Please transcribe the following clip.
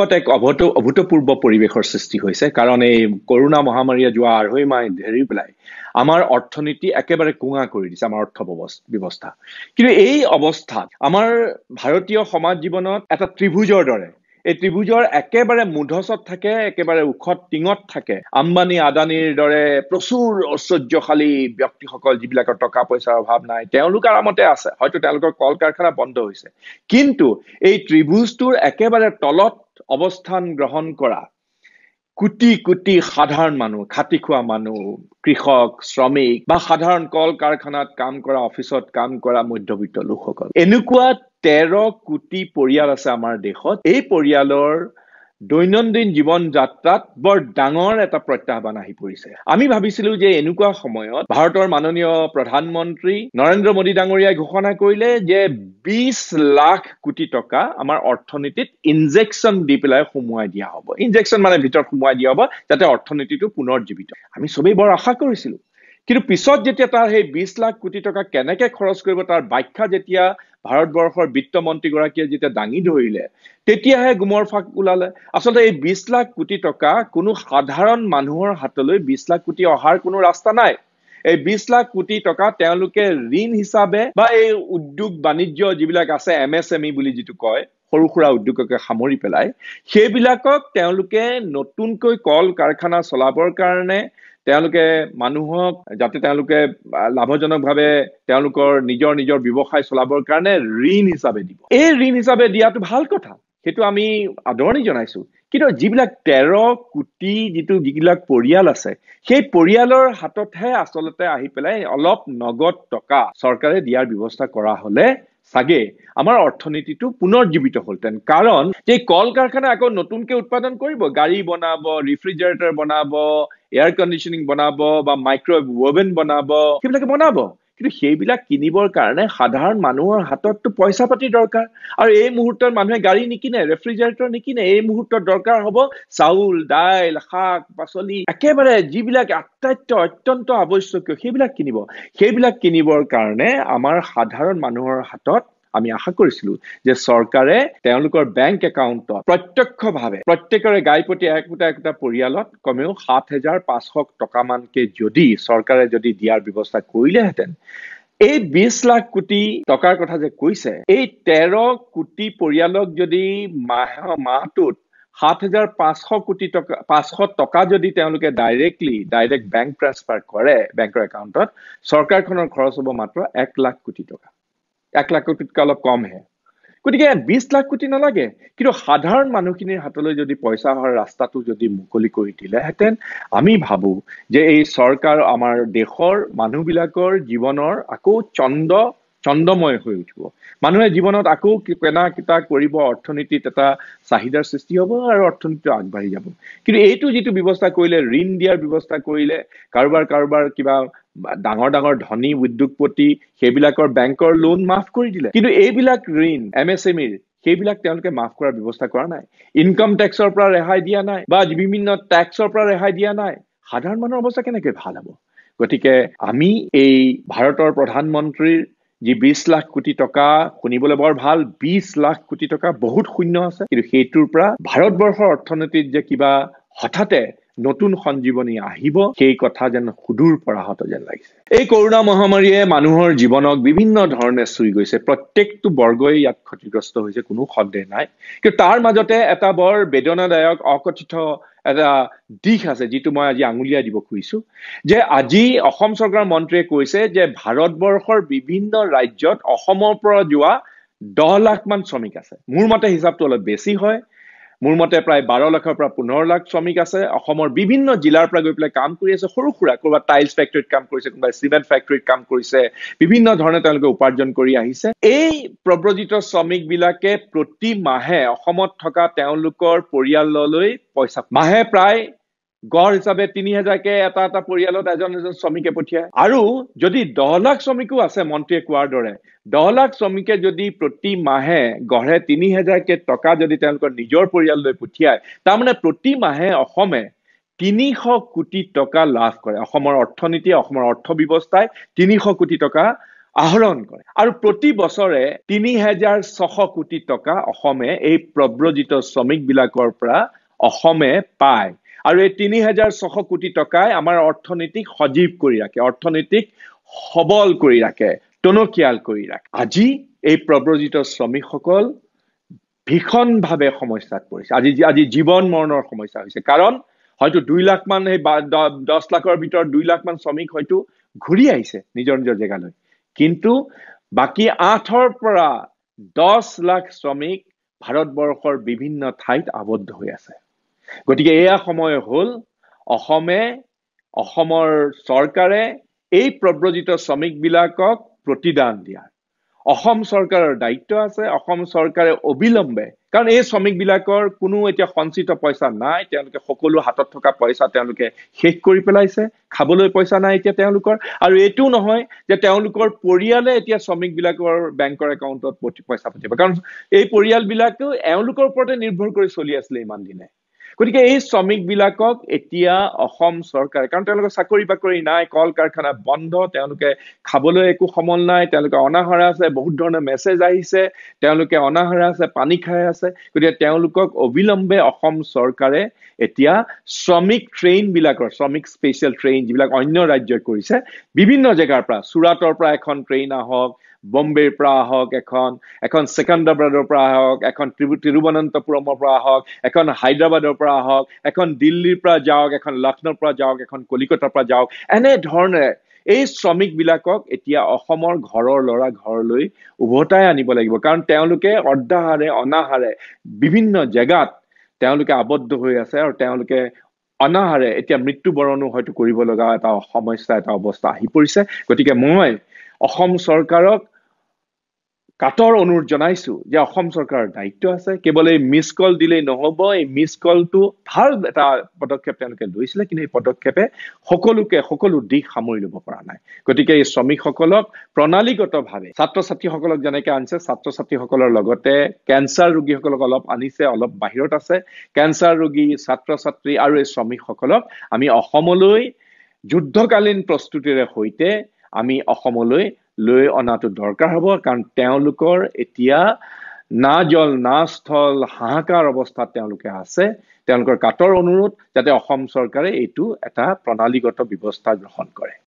অসমত এক অভূত অভূতপূৰ্ব পৰিৱেশৰ সৃষ্টি হৈছে কাৰণ এই কৰোণা মহামাৰীয়ে যোৱা আঢ়ৈ মাহ ধেৰি পেলাই আমাৰ অৰ্থনীতি একেবাৰে কোঙা কৰি দিছে আমাৰ অৰ্থ ব্যৱস্থা কিন্তু এই অৱস্থাত আমাৰ ভাৰতীয় সমাজ জীৱনত এটা ত্ৰিভুজৰ দৰে এই ত্ৰিভুজৰ একেবাৰে মুধচত থাকে একেবাৰে ওখত টিঙত থাকে আম্বানী আদানীৰ দৰে প্ৰচুৰ ঐশ্বৰ্যশালী ব্যক্তিসকল যিবিলাকৰ টকা পইচাৰ অভাৱ নাই তেওঁলোক আৰামতে আছে হয়তো তেওঁলোকৰ কল কাৰখানা বন্ধ হৈছে কিন্তু এই ত্ৰিভুজটোৰ একেবাৰে তলত অৱস্থান গ্ৰহণ কৰা কোটি কোটি সাধাৰণ মানুহ খাটি খোৱা মানুহ কৃষক শ্ৰমিক বা সাধাৰণ কল কাৰখানাত কাম কৰা অফিচত কাম কৰা মধ্যবিত্ত লোকসকল এনেকুৱা তেৰ কোটি পৰিয়াল আছে আমাৰ দেশত এই পৰিয়ালৰ দৈনন্দিন জীৱন যাত্ৰাত বৰ ডাঙৰ এটা প্ৰত্যাহ্বান আহি পৰিছে আমি ভাবিছিলো যে এনেকুৱা সময়ত ভাৰতৰ মাননীয় প্ৰধানমন্ত্ৰী নৰেন্দ্ৰ মোদী ডাঙৰীয়াই ঘোষণা কৰিলে যে বিশ লাখ কোটি টকা আমাৰ অৰ্থনীতিত ইনজেকশ্যন দি পেলাই সোমোৱাই দিয়া হ'ব ইনজেকশ্যন মানে ভিতৰত সোমোৱাই দিয়া হ'ব যাতে অৰ্থনীতিটো পুনৰ জীৱিত আমি চবেই বৰ আশা কৰিছিলো কিন্তু পিছত যেতিয়া তাৰ সেই বিশ লাখ কোটি টকা কেনেকে খৰচ কৰিব তাৰ ব্যাখ্যা যেতিয়া ভাৰতবৰ্ষৰ বিত্তমন্ত্ৰীগৰাকীয়ে যেতিয়া দাঙি ধৰিলে তেতিয়াহে গুমৰ ফাক ওলালে আচলতে এই বিশ লাখ কোটি টকা কোনো সাধাৰণ মানুহৰ হাতলৈ বিশ লাখ কোটি অহাৰ কোনো ৰাস্তা নাই এই বিশ লাখ কোটি টকা তেওঁলোকে ঋণ হিচাপে বা এই উদ্যোগ বাণিজ্য যিবিলাক আছে এম এছ এম ই বুলি যিটো কয় সৰু সুৰা উদ্যোগকে সামৰি পেলাই সেইবিলাকক তেওঁলোকে নতুনকৈ কল কাৰখানা চলাবৰ কাৰণে তেওঁলোকে মানুহক যাতে তেওঁলোকে লাভজনকভাৱে তেওঁলোকৰ নিজৰ নিজৰ ব্যৱসায় চলাবৰ কাৰণে ঋণ হিচাপে দিব এই ঋণ হিচাপে দিয়াটো ভাল কথা সেইটো আমি আদৰণি জনাইছো কিন্তু যিবিলাক তেৰ কোটি যিটো যিবিলাক পৰিয়াল আছে সেই পৰিয়ালৰ হাততহে আচলতে আহি পেলাই অলপ নগদ টকা চৰকাৰে দিয়াৰ ব্যৱস্থা কৰা হলে চাগে আমাৰ অৰ্থনীতিটো পুনৰ জীৱিত হ'লহেঁতেন কাৰণ এই কল কাৰখানা আকৌ নতুনকে উৎপাদন কৰিব গাড়ী বনাব ৰিফ্ৰিজাৰেটৰ বনাব এয়াৰ কণ্ডিশ্যনিং বনাব বা মাইক্ৰ'ৱেভ অ'ভেন বনাব সেইবিলাকে বনাব কিন্তু সেইবিলাক কিনিবৰ কাৰণে সাধাৰণ মানুহৰ হাততটো পইচা পাতি দৰকাৰ আৰু এই মুহূৰ্তত মানুহে গাড়ী নিকিনে ৰেফ্ৰিজাৰেটৰ নিকিনে এই মুহূৰ্তত দৰকাৰ হ'ব চাউল দাইল শাক পাচলি একেবাৰে যিবিলাক আটাইতকৈ অত্যন্ত আৱশ্যকীয় সেইবিলাক কিনিব সেইবিলাক কিনিবৰ কাৰণে আমাৰ সাধাৰণ মানুহৰ হাতত আমি আশা কৰিছিলো যে চৰকাৰে তেওঁলোকৰ বেংক একাউণ্টত প্ৰত্যক্ষভাৱে প্ৰত্যেকৰে গাই প্ৰতি একোটা একোটা পৰিয়ালত কমেও সাত হেজাৰ পাঁচশ টকা মানকে যদি চৰকাৰে যদি দিয়াৰ ব্যৱস্থা কৰিলেহেঁতেন এই বিশ লাখ কোটি টকাৰ কথা যে কৈছে এই তেৰ কোটি পৰিয়ালক যদি মাহ মাহটোত সাত হেজাৰ পাঁচশ কোটি টকা পাঁচশ টকা যদি তেওঁলোকে ডাইৰেক্টলি ডাইৰেক্ট বেংক ট্ৰেন্সফাৰ কৰে বেংকৰ একাউণ্টত চৰকাৰখনৰ খৰচ হ'ব মাত্ৰ এক লাখ কোটি টকা এক লাখ লাখতকৈ অলপ কমহে গতিকে বিশ লাখ কোটি নালাগে কিন্তু সাধাৰণ মানুহখিনিৰ হাতলৈ যদি পইচা অহাৰ ৰাস্তাটো যদি মুকলি কৰি দিলেহেঁতেন আমি ভাবো যে এই চৰকাৰ আমাৰ দেশৰ মানুহবিলাকৰ জীৱনৰ আকৌ চন্দ্ৰ ছন্দময় হৈ উঠিব মানুহে জীৱনত আকৌ কেনা কিতা কৰিব অৰ্থনীতিত এটা চাহিদাৰ সৃষ্টি হ'ব আৰু অৰ্থনীতিটো আগবাঢ়ি যাব কিন্তু এইটো যিটো ব্যৱস্থা কৰিলে ঋণ দিয়াৰ ব্যৱস্থা কৰিলে কাৰোবাৰ কাৰোবাৰ কিবা ডাঙৰ ডাঙৰ ধনী উদ্যোগপতি সেইবিলাকৰ বেংকৰ লোন মাফ কৰি দিলে কিন্তু এইবিলাক ঋণ এম এছ এম ইৰ সেইবিলাক তেওঁলোকে মাফ কৰাৰ ব্যৱস্থা কৰা নাই ইনকাম টেক্সৰ পৰা ৰেহাই দিয়া নাই বা বিভিন্ন টেক্সৰ পৰা ৰেহাই দিয়া নাই সাধাৰণ মানুহৰ অৱস্থা কেনেকৈ ভাল হ'ব গতিকে আমি এই ভাৰতৰ প্ৰধানমন্ত্ৰীৰ যি বিশ লাখ কোটি টকা শুনিবলৈ বৰ ভাল বিশ লাখ কোটি টকা বহুত শূন্য আছে কিন্তু সেইটোৰ পৰা ভাৰতবৰ্ষৰ অৰ্থনীতিত যে কিবা হঠাতে নতুন সঞ্জীৱনী আহিব সেই কথা যেন সুদূৰ পৰাহত যেন লাগিছে এই কৰোণা মহামাৰীয়ে মানুহৰ জীৱনক বিভিন্ন ধৰণে চুই গৈছে প্ৰত্যেকটো বৰ্গই ইয়াত ক্ষতিগ্ৰস্ত হৈছে কোনো সন্দেহ নাই কিন্তু তাৰ মাজতে এটা বৰ বেদনাদায়ক অকথিত এটা দিশ আছে যিটো মই আজি আঙুলিয়াই দিব খুজিছো যে আজি অসম চৰকাৰৰ মন্ত্ৰীয়ে কৈছে যে ভাৰতবৰ্ষৰ বিভিন্ন ৰাজ্যত অসমৰ পৰা যোৱা দহ লাখ মান শ্ৰমিক আছে মোৰ মতে হিচাপটো অলপ বেছি হয় মোৰ মতে প্ৰায় বাৰ লাখৰ পৰা পোন্ধৰ লাখ শ্ৰমিক আছে অসমৰ বিভিন্ন জিলাৰ পৰা গৈ পেলাই কাম কৰি আছে সৰু সুৰা কোনোবা টাইলছ ফেক্টৰীত কাম কৰিছে কোনোবাই চিমেণ্ট ফেক্টৰীত কাম কৰিছে বিভিন্ন ধৰণে তেওঁলোকে উপাৰ্জন কৰি আহিছে এই প্ৰব্ৰজিত শ্ৰমিক বিলাকে প্ৰতি মাহে অসমত থকা তেওঁলোকৰ পৰিয়াললৈ পইচা মাহে প্ৰায় গড় হিচাপে তিনি হাজাৰকে এটা এটা পৰিয়ালত এজন এজন শ্ৰমিকে পঠিয়ায় আৰু যদি দহ লাখ শ্ৰমিকো আছে মন্ত্ৰীয়ে কোৱাৰ দৰে দহ লাখ শ্ৰমিকে যদি প্ৰতি মাহে গঢ়ে তিনি হাজাৰকে টকা যদি তেওঁলোকৰ নিজৰ পৰিয়াললৈ পঠিয়ায় তাৰমানে প্ৰতি মাহে অসমে তিনিশ কোটি টকা লাভ কৰে অসমৰ অৰ্থনীতিয়ে অসমৰ অৰ্থ ব্যৱস্থাই তিনিশ কোটি টকা আহৰণ কৰে আৰু প্ৰতি বছৰে তিনি হেজাৰ ছশ কোটি টকা অসমে এই প্ৰব্ৰজিত শ্ৰমিকবিলাকৰ পৰা অসমে পায় আৰু এই তিনি হাজাৰ ছশ কোটি টকাই আমাৰ অৰ্থনীতিক সজীৱ কৰি ৰাখে অৰ্থনীতিক সবল কৰি ৰাখে টনকিয়াল কৰি ৰাখে আজি এই প্ৰব্ৰজিত শ্ৰমিকসকল ভীষণভাৱে সমস্যাত পৰিছে আজি আজি জীৱন মৰণৰ সমস্যা হৈছে কাৰণ হয়তো দুই লাখ মান সেই দহ লাখৰ ভিতৰত দুই লাখ মান শ্ৰমিক হয়তো ঘূৰি আহিছে নিজৰ নিজৰ জেগালৈ কিন্তু বাকী আঠৰ পৰা দহ লাখ শ্ৰমিক ভাৰতবৰ্ষৰ বিভিন্ন ঠাইত আৱদ্ধ হৈ আছে গতিকে এয়া সময় হ'ল অসমে অসমৰ চৰকাৰে এই প্ৰব্ৰজিত শ্ৰমিকবিলাকক প্ৰতিদান দিয়াৰ অসম চৰকাৰৰ দায়িত্ব আছে অসম চৰকাৰে অবিলম্বে কাৰণ এই শ্ৰমিকবিলাকৰ কোনো এতিয়া সঞ্চিত পইচা নাই তেওঁলোকে সকলো হাতত থকা পইচা তেওঁলোকে শেষ কৰি পেলাইছে খাবলৈ পইচা নাই এতিয়া তেওঁলোকৰ আৰু এইটো নহয় যে তেওঁলোকৰ পৰিয়ালে এতিয়া শ্ৰমিকবিলাকৰ বেংকৰ একাউণ্টত পইচা পঠিয়াব কাৰণ এই পৰিয়ালবিলাকেও এওঁলোকৰ ওপৰতে নিৰ্ভৰ কৰি চলি আছিলে ইমান দিনে গতিকে এই শ্ৰমিকবিলাকক এতিয়া অসম চৰকাৰে কাৰণ তেওঁলোকৰ চাকৰি বাকৰি নাই কল কাৰখানা বন্ধ তেওঁলোকে খাবলৈ একো সমল নাই তেওঁলোকে অনাহাৰা আছে বহুত ধৰণৰ মেছেজ আহিছে তেওঁলোকে অনাহাৰা আছে পানী খাই আছে গতিকে তেওঁলোকক অবিলম্বে অসম চৰকাৰে এতিয়া শ্ৰমিক ট্ৰেইনবিলাকৰ শ্ৰমিক স্পেচিয়েল ট্ৰেইন যিবিলাক অন্য ৰাজ্যই কৰিছে বিভিন্ন জেগাৰ পৰা চুৰাটৰ পৰা এখন ট্ৰেইন আহক বম্বেৰ পৰা আহক এখন এখন ছেকেণ্ডাবাদৰ পৰা আহক এখন তিৰুৱনন্তপুৰমৰ পৰা আহক এখন হায়দৰাবাদৰ পৰা আহক এখন দিল্লীৰ পৰা যাওক এখন লক্ষ্ণৌৰ পৰা যাওক এখন কলিকতাৰ পৰা যাওক এনেধৰণে এই শ্ৰমিকবিলাকক এতিয়া অসমৰ ঘৰৰ ল'ৰা ঘৰলৈ উভতাই আনিব লাগিব কাৰণ তেওঁলোকে অৰ্ধাহাৰে অনাহাৰে বিভিন্ন জেগাত তেওঁলোকে আবদ্ধ হৈ আছে আৰু তেওঁলোকে অনাহাৰে এতিয়া মৃত্যুবৰণো হয়তো কৰিব লগা এটা সমস্যা এটা অৱস্থা আহি পৰিছে গতিকে মই অসম চৰকাৰক কাটৰ অনুৰোধ জনাইছো যে অসম চৰকাৰৰ দায়িত্ব আছে কেৱল এই মিছ কল দিলেই নহব এই মিছ কলটো ভাল এটা পদক্ষেপ তেওঁলোকে লৈছিলে কিন্তু এই পদক্ষেপে সকলোকে সকলো দিশ সামৰি ল'ব পৰা নাই গতিকে এই শ্ৰমিকসকলক প্ৰণালীগতভাৱে ছাত্ৰ ছাত্ৰীসকলক যেনেকে আনিছে ছাত্ৰ ছাত্ৰীসকলৰ লগতে কেঞ্চাৰ ৰোগীসকলক অলপ আনিছে অলপ বাহিৰত আছে কেঞ্চাৰ ৰোগী ছাত্ৰ ছাত্ৰী আৰু এই শ্ৰমিকসকলক আমি অসমলৈ যুদ্ধকালীন প্ৰস্তুতিৰে সৈতে আমি অসমলৈ লৈ অনাটো দৰকাৰ হ'ব কাৰণ তেওঁলোকৰ এতিয়া না জল না স্থল হাহাকাৰ অৱস্থাত তেওঁলোকে আছে তেওঁলোকৰ কাটৰ অনুৰোধ যাতে অসম চৰকাৰে এইটো এটা প্ৰণালীগত ব্যৱস্থা গ্ৰহণ কৰে